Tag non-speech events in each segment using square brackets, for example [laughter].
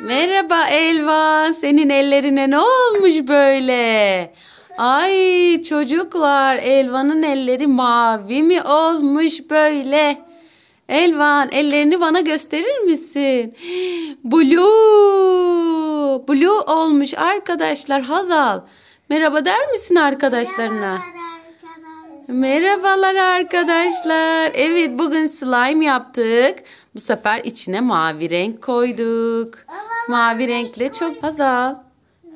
Merhaba Elvan. Senin ellerine ne olmuş böyle? Ay çocuklar Elvan'ın elleri mavi mi olmuş böyle? Elvan ellerini bana gösterir misin? Blue. Blue olmuş arkadaşlar Hazal. Merhaba der misin arkadaşlarına? Merhaba. Merhabalar arkadaşlar. Evet bugün slime yaptık. Bu sefer içine mavi renk koyduk. Mavi renkle çok Hazal.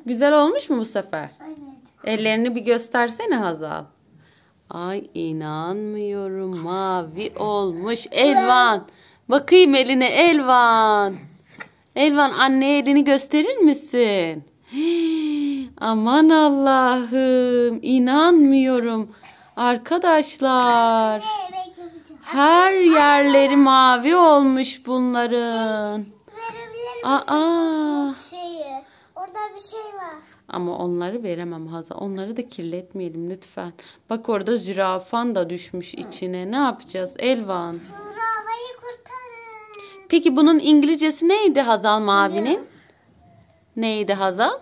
Güzel olmuş mu bu sefer? Evet. Ellerini bir göstersene Hazal. Ay inanmıyorum mavi olmuş. Elvan. Bakayım eline Elvan. Elvan anne elini gösterir misin? [gasps] aman Allah'ım inanmıyorum. Arkadaşlar her yerleri mavi şey olmuş bunların. Şey Aa. Şey. Orada bir şey var. Ama onları veremem Hazal. Onları da kirletmeyelim lütfen. Bak orada zürafan da düşmüş içine. Ne yapacağız Elvan? Zürafayı kurtarın. Peki bunun İngilizcesi neydi Hazal Mavi'nin? Neydi Hazal?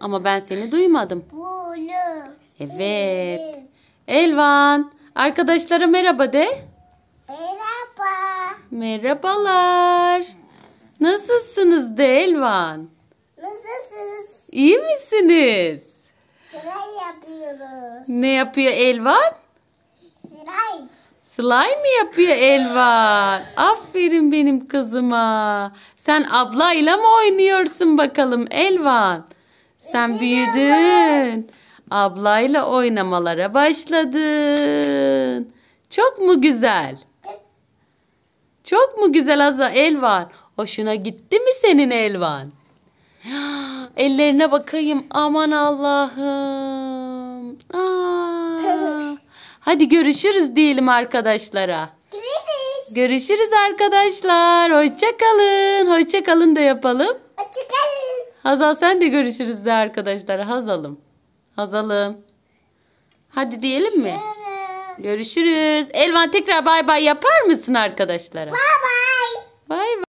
Ama ben seni duymadım. Blue. Evet. Elvan. Arkadaşlara merhaba de. Merhaba. Merhabalar. Nasılsınız de Elvan? Nasılsınız? İyi misiniz? Slime yapıyoruz. Ne yapıyor Elvan? Slime. Slime mi yapıyor Elvan? Aferin benim kızıma. Sen ablayla mı oynuyorsun bakalım Elvan? Sen büyüdün. Ablayla oynamalara başladın. Çok mu güzel? Çok mu güzel Aza Elvan? Hoşuna gitti mi senin Elvan? [gasps] Ellerine bakayım. Aman Allah'ım. Aa. Hadi görüşürüz diyelim arkadaşlara. Görüşürüz. Görüşürüz arkadaşlar. Hoşça kalın da yapalım. Hoşça kalın. Hazal sen de görüşürüz de arkadaşlara. Hazalım. Hazalım. Hadi diyelim mi? Görüşürüz. Görüşürüz. Elvan tekrar bay bay yapar mısın arkadaşlara? Bay bay. Bay bay.